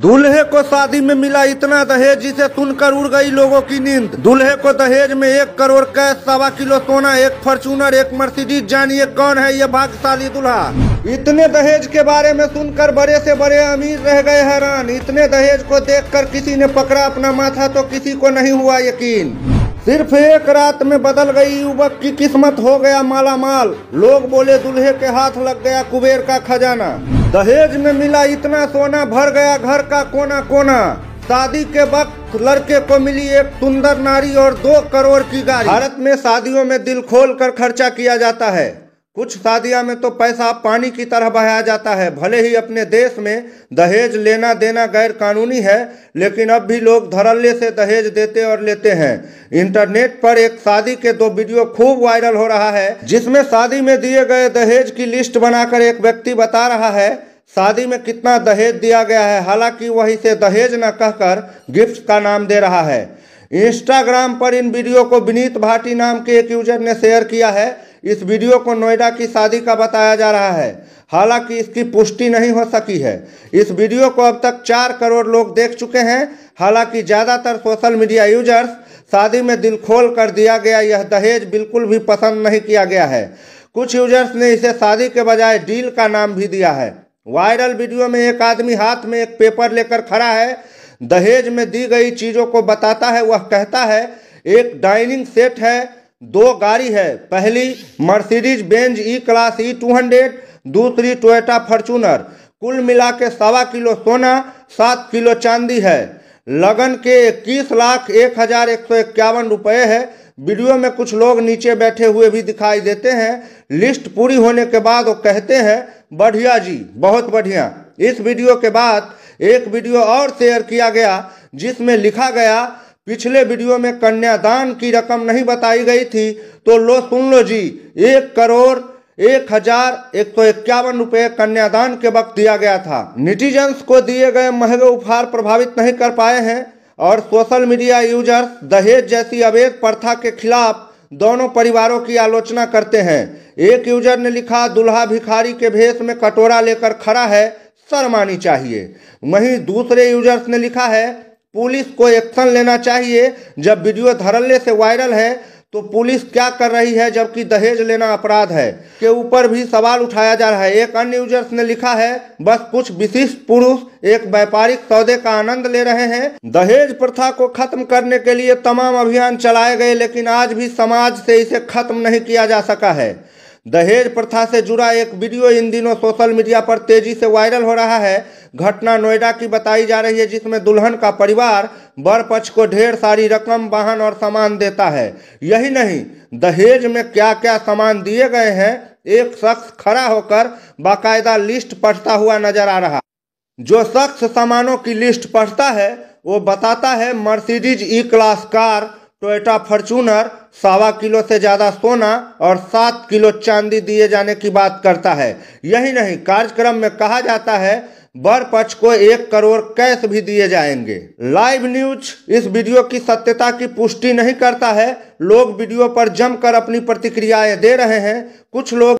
दूल्हे को शादी में मिला इतना दहेज जिसे सुनकर उड़ गई लोगों की नींद दूल्हे को दहेज में एक करोड़ कैश सवा किलो सोना एक फॉर्चूनर एक मर्सिडीज जानिए कौन है ये भाग्यशाली दूल्हा इतने दहेज के बारे में सुनकर बड़े से बड़े अमीर रह गए हैरान इतने दहेज को देखकर किसी ने पकड़ा अपना माथा तो किसी को नहीं हुआ यकीन सिर्फ एक रात में बदल गई युवक की किस्मत हो गया माला माल लोग बोले दूल्हे के हाथ लग गया कुबेर का खजाना दहेज में मिला इतना सोना भर गया घर का कोना कोना शादी के वक्त लड़के को मिली एक सुंदर नारी और दो करोड़ की गाड़ी भारत में शादियों में दिल खोल कर खर्चा किया जाता है कुछ शादियां में तो पैसा पानी की तरह बहाया जाता है भले ही अपने देश में दहेज लेना देना गैर कानूनी है लेकिन अब भी लोग धड़ल्ले से दहेज देते और लेते हैं इंटरनेट पर एक शादी के दो वीडियो खूब वायरल हो रहा है जिसमें शादी में दिए गए दहेज की लिस्ट बनाकर एक व्यक्ति बता रहा है शादी में कितना दहेज दिया गया है हालांकि वह इसे दहेज न कहकर गिफ्ट का नाम दे रहा है इंस्टाग्राम पर इन वीडियो को विनीत भाटी नाम के एक यूजर ने शेयर किया है इस वीडियो को नोएडा की शादी का बताया जा रहा है हालांकि इसकी पुष्टि नहीं हो सकी है इस वीडियो को अब तक चार करोड़ लोग देख चुके हैं हालांकि ज़्यादातर सोशल मीडिया यूजर्स शादी में दिल खोल कर दिया गया यह दहेज बिल्कुल भी पसंद नहीं किया गया है कुछ यूजर्स ने इसे शादी के बजाय डील का नाम भी दिया है वायरल वीडियो में एक आदमी हाथ में एक पेपर लेकर खड़ा है दहेज में दी गई चीज़ों को बताता है वह कहता है एक डाइनिंग सेट है दो गाड़ी है पहली Mercedes Benz E class E two hundred दूसरी टोयोटा फॉर्चूनर कुल मिला के सवा किलो सोना सात किलो चांदी है लगन के इक्कीस लाख एक हजार एक सौ इक्यावन रुपये है वीडियो में कुछ लोग नीचे बैठे हुए भी दिखाई देते हैं लिस्ट पूरी होने के बाद वो कहते हैं बढ़िया जी बहुत बढ़िया इस वीडियो के बाद एक वीडियो और शेयर किया गया जिसमें लिखा गया पिछले वीडियो में कन्यादान की रकम नहीं बताई गई थी तो लो सुन लो जी एक करोड़ एक हजार एक सौ इक्यावन रुपये कन्यादान के वक्त दिया गया था निटिजन्स को दिए गए महंगे उपहार प्रभावित नहीं कर पाए हैं और सोशल मीडिया यूजर्स दहेज जैसी अवैध प्रथा के खिलाफ दोनों परिवारों की आलोचना करते हैं एक यूजर ने लिखा दुल्हा भिखारी के भेष में कटोरा लेकर खड़ा है शर्मानी चाहिए वहीं दूसरे यूजर्स ने लिखा है पुलिस को एक्शन लेना चाहिए जब वीडियो धरल्ले से वायरल है तो पुलिस क्या कर रही है जबकि दहेज लेना अपराध है के ऊपर भी सवाल उठाया जा रहा है एक अन्य यूजर्स ने लिखा है बस कुछ विशिष्ट पुरुष एक व्यापारिक सौदे का आनंद ले रहे हैं दहेज प्रथा को खत्म करने के लिए तमाम अभियान चलाए गए लेकिन आज भी समाज से इसे खत्म नहीं किया जा सका है दहेज प्रथा से जुड़ा एक वीडियो इन दिनों सोशल मीडिया पर तेजी से वायरल हो रहा है घटना नोएडा की बताई जा रही है जिसमें दुल्हन का परिवार बर पक्ष को ढेर सारी रकम वाहन और सामान देता है यही नहीं दहेज में क्या क्या सामान दिए गए हैं एक शख्स खड़ा होकर बाकायदा लिस्ट पढ़ता हुआ नजर आ रहा जो शख्स सामानों की लिस्ट पढ़ता है वो बताता है Mercedes E class car Toyota Fortuner सवा किलो से ज़्यादा सोना और सात किलो चांदी दिए जाने की बात करता है यही नहीं कार्यक्रम में कहा जाता है बर पक्ष को एक करोड़ कैश भी दिए जाएंगे लाइव न्यूज इस वीडियो की सत्यता की पुष्टि नहीं करता है लोग वीडियो पर जमकर अपनी प्रतिक्रियाएं दे रहे हैं कुछ लोग